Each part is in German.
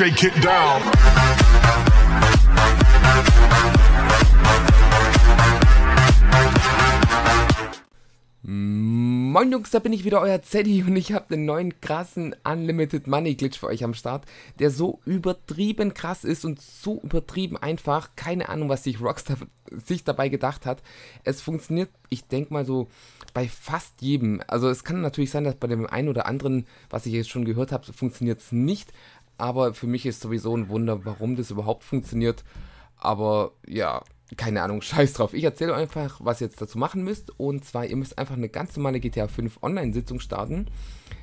shake it down. Moin Jungs, da bin ich wieder, euer Zeddy und ich habe den neuen krassen Unlimited Money Glitch für euch am Start, der so übertrieben krass ist und so übertrieben einfach. Keine Ahnung, was sich Rockstar sich dabei gedacht hat. Es funktioniert, ich denke mal so, bei fast jedem. Also es kann natürlich sein, dass bei dem einen oder anderen, was ich jetzt schon gehört habe, funktioniert es nicht. Aber für mich ist sowieso ein Wunder, warum das überhaupt funktioniert. Aber ja, keine Ahnung, scheiß drauf. Ich erzähle einfach, was ihr jetzt dazu machen müsst. Und zwar, ihr müsst einfach eine ganz normale GTA 5 Online-Sitzung starten.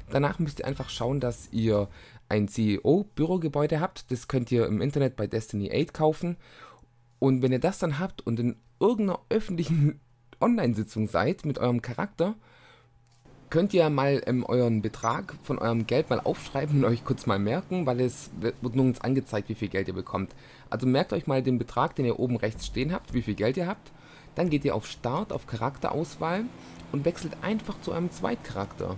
Danach müsst ihr einfach schauen, dass ihr ein CEO-Bürogebäude habt. Das könnt ihr im Internet bei Destiny 8 kaufen. Und wenn ihr das dann habt und in irgendeiner öffentlichen Online-Sitzung seid mit eurem Charakter, könnt ihr mal ähm, euren Betrag von eurem Geld mal aufschreiben und euch kurz mal merken, weil es wird uns angezeigt, wie viel Geld ihr bekommt. Also merkt euch mal den Betrag, den ihr oben rechts stehen habt, wie viel Geld ihr habt. Dann geht ihr auf Start, auf Charakterauswahl und wechselt einfach zu eurem Zweitcharakter.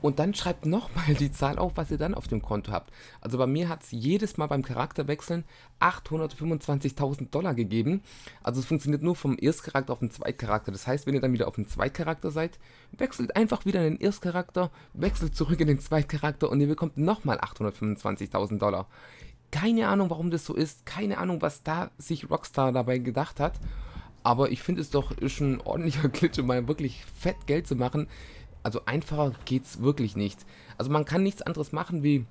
Und dann schreibt nochmal die Zahl auf, was ihr dann auf dem Konto habt. Also bei mir hat es jedes Mal beim Charakterwechseln 825.000 Dollar gegeben. Also es funktioniert nur vom Erstcharakter auf den Zweitcharakter. Das heißt, wenn ihr dann wieder auf den Zweitcharakter seid, wechselt einfach wieder in den Erstcharakter, wechselt zurück in den Zweitcharakter und ihr bekommt nochmal 825.000 Dollar. Keine Ahnung, warum das so ist. Keine Ahnung, was da sich Rockstar dabei gedacht hat. Aber ich finde es doch schon ein ordentlicher Glitch, um mal wirklich fett Geld zu machen. Also einfacher geht's wirklich nicht. Also man kann nichts anderes machen wie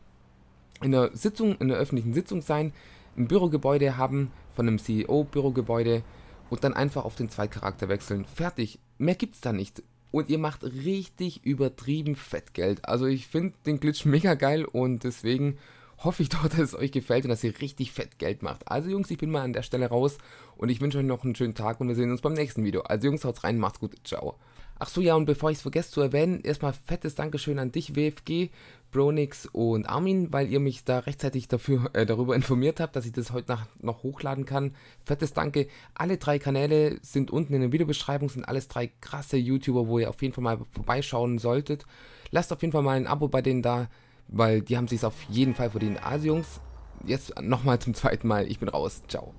in der Sitzung, in der öffentlichen Sitzung sein, ein Bürogebäude haben von einem CEO-Bürogebäude und dann einfach auf den Zweitcharakter wechseln. Fertig. Mehr gibt's da nicht. Und ihr macht richtig übertrieben Fettgeld. Also ich finde den Glitch mega geil und deswegen hoffe ich doch, dass es euch gefällt und dass ihr richtig Fettgeld macht. Also Jungs, ich bin mal an der Stelle raus und ich wünsche euch noch einen schönen Tag und wir sehen uns beim nächsten Video. Also Jungs, haut rein, macht's gut, ciao. Ach so, ja, und bevor ich es vergesse zu erwähnen, erstmal fettes Dankeschön an dich, WFG, Bronix und Armin, weil ihr mich da rechtzeitig dafür, äh, darüber informiert habt, dass ich das heute Nacht noch hochladen kann. Fettes Danke. Alle drei Kanäle sind unten in der Videobeschreibung, sind alles drei krasse YouTuber, wo ihr auf jeden Fall mal vorbeischauen solltet. Lasst auf jeden Fall mal ein Abo bei denen da, weil die haben sich es auf jeden Fall verdient. Also Jungs, jetzt nochmal zum zweiten Mal. Ich bin raus. Ciao.